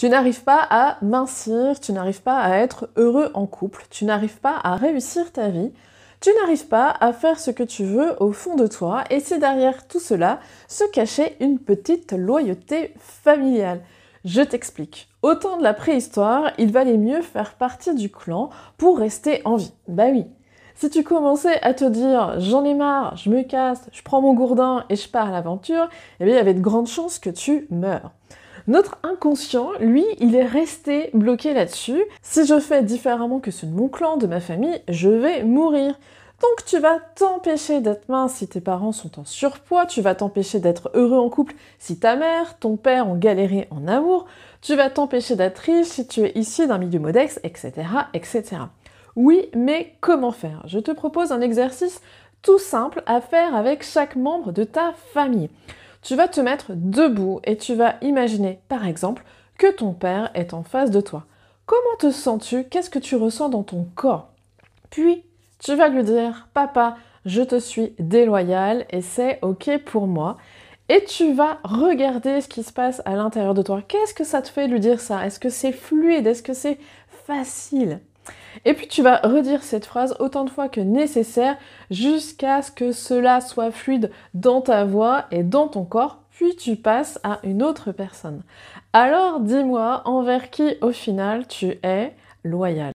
Tu n'arrives pas à mincir, tu n'arrives pas à être heureux en couple, tu n'arrives pas à réussir ta vie, tu n'arrives pas à faire ce que tu veux au fond de toi, et c'est derrière tout cela se cachait une petite loyauté familiale. Je t'explique. Au temps de la préhistoire, il valait mieux faire partie du clan pour rester en vie. Bah oui. Si tu commençais à te dire j'en ai marre, je me casse, je prends mon gourdin et je pars à l'aventure, eh bien il y avait de grandes chances que tu meurs. Notre inconscient, lui, il est resté bloqué là-dessus. Si je fais différemment que ceux de mon clan, de ma famille, je vais mourir. Donc tu vas t'empêcher d'être mince si tes parents sont en surpoids, tu vas t'empêcher d'être heureux en couple si ta mère, ton père ont galéré en amour, tu vas t'empêcher d'être riche si tu es issu d'un milieu modex, etc., etc. Oui, mais comment faire Je te propose un exercice tout simple à faire avec chaque membre de ta famille. Tu vas te mettre debout et tu vas imaginer, par exemple, que ton père est en face de toi. Comment te sens-tu Qu'est-ce que tu ressens dans ton corps Puis, tu vas lui dire, papa, je te suis déloyale et c'est ok pour moi. Et tu vas regarder ce qui se passe à l'intérieur de toi. Qu'est-ce que ça te fait de lui dire ça Est-ce que c'est fluide Est-ce que c'est facile et puis tu vas redire cette phrase autant de fois que nécessaire jusqu'à ce que cela soit fluide dans ta voix et dans ton corps, puis tu passes à une autre personne. Alors dis-moi envers qui au final tu es loyal.